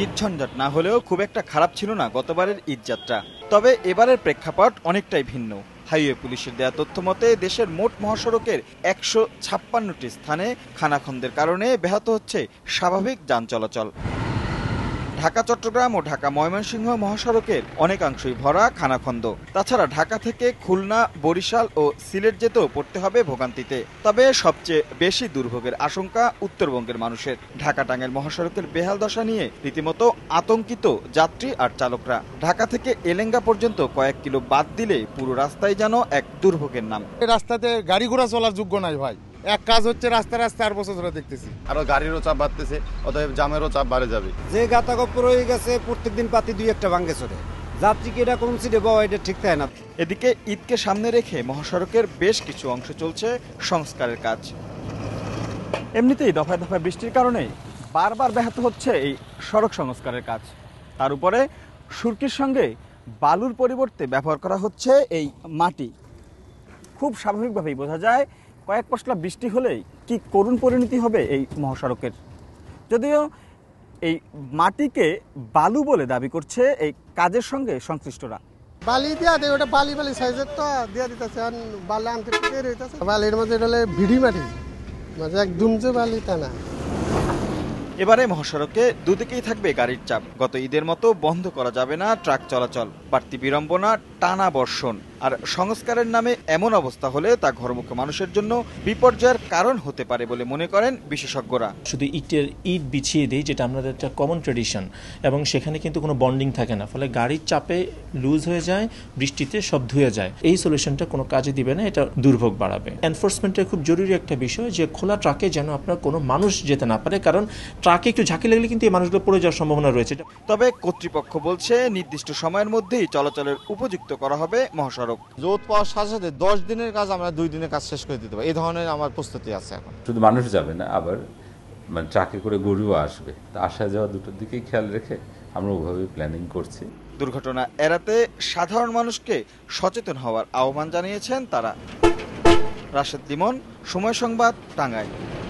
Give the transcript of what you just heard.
নির্ঝঞ্ঝট না হলেও খুব একটা খারাপ ছিল না গতবারের ঈদযাত্রা তবে এবারের প্রেক্ষাপট অনেকটাই ভিন্ন হাইওয়ে পুলিশের দেয়া তথ্য মতে দেশের মোট মহাসড়কের একশো ছাপ্পান্নটি স্থানে খানাখন্দের কারণে ব্যাহত হচ্ছে স্বাভাবিক যান চলাচল ঢাকা চট্টগ্রাম ও ঢাকা ময়মনসিংহ মহাসড়কের অনেকাংশই ভরা খানাখন্দ তাছাড়া ঢাকা থেকে খুলনা বরিশাল ও সিলেট যেতেও পড়তে হবে ভোগান্তিতে তবে সবচেয়ে বেশি দুর্ভোগের আশঙ্কা উত্তরবঙ্গের মানুষের ঢাকা টাঙ্গের মহাসড়কের বেহাল দশা নিয়ে রীতিমতো আতঙ্কিত যাত্রী আর চালকরা ঢাকা থেকে এলেঙ্গা পর্যন্ত কয়েক কিলো বাদ দিলে পুরো রাস্তায় যেন এক দুর্ভোগের নাম রাস্তাতে গাড়ি ঘোড়া চলার যোগ্য নয় ভাই এক কাজ হচ্ছে রাস্তা রাস্তা আর বছর ধরে দেখতেছি আরো গাড়িরও চাপ বাড়তেছে অতএব জামেরও চাপ বাড়ে যাবে যে গাতা গাতাগপ্পর হয়ে গেছে প্রত্যেকদিন পাতি দুই একটা ভাঙ্গে চলে যাত্রীকে এটা কোন সিটে বাবা এটা ঠিক থাকে না এদিকে ঈদকে সামনে রেখে মহাসড়কের বেশ কিছু অংশ চলছে সংস্কারের কাজ এমনিতেই দফায় দফায় বৃষ্টির কারণে বারবার ব্যাহত হচ্ছে এই সড়ক সংস্কারের কাজ তার উপরে সুরকির সঙ্গে বালুর পরিবর্তে ব্যবহার করা হচ্ছে এই মাটি খুব স্বাভাবিকভাবেই বোঝা যায় কয়েক পশলা বৃষ্টি হলেই কি করুণ পরিণতি হবে এই মহাসড়কের যদিও এই মাটিকে বালু বলে দাবি করছে এই কাজের সঙ্গে সংশ্লিষ্টরা বালি দিয়া দেয় ওটা বালি বালি সাইজের তো দিয়া দিতেছে আর বালি আনতে হইতেছে বালির মধ্যে এটা ভিড়ি মাটি মানে একদম যে বালি টানা এবারে মহাসড়কে দুদিকেই থাকবে গাড়ির চাপ গত ঈদের মতো বন্ধ করা যাবে না ট্রাক চলাচল বাড়তি বিড়ম্বনা টানা বর্ষণ আর সংস্কারের নামে এমন অবস্থা হলে তা ঘরমুখী মানুষের জন্য বিপর্যয়ের কারণ হতে পারে বলে মনে করেন বিশেষজ্ঞরা শুধু ইটের ইট বিছিয়ে দিই যেটা আমাদের একটা কমন ট্রেডিশন এবং সেখানে কিন্তু কোনো বন্ডিং থাকে না ফলে গাড়ির চাপে লুজ হয়ে যায় বৃষ্টিতে সব ধুয়ে যায় এই সলিউশনটা কোনো কাজে দিবে না এটা দুর্ভোগ বাড়াবে এনফোর্সমেন্টের খুব জরুরি একটা বিষয় যে খোলা ট্রাকে যেন আপনার কোনো মানুষ যেতে না পারে কারণ ট্রাকে একটু ঝাঁকি লাগলে কিন্তু এই মানুষগুলো পড়ে যাওয়ার সম্ভাবনা রয়েছে তবে কর্তৃপক্ষ বলছে নির্দিষ্ট সময়ের মধ্যেই চলাচলের উপযুক্ত করা হবে মহাসড়ক প্রতারক যৌথ পাওয়ার সাথে সাথে দশ দিনের কাজ আমরা দুই দিনের কাজ শেষ করে দিতে পারি এই ধরনের আমার প্রস্তুতি আছে এখন শুধু মানুষ যাবে না আবার মানে ট্রাকে করে গরুও আসবে আসা যাওয়া দুটোর দিকেই খেয়াল রেখে আমরা ওভাবেই প্ল্যানিং করছি দুর্ঘটনা এড়াতে সাধারণ মানুষকে সচেতন হওয়ার আহ্বান জানিয়েছেন তারা রাশেদ লিমন সময় সংবাদ টাঙ্গাইল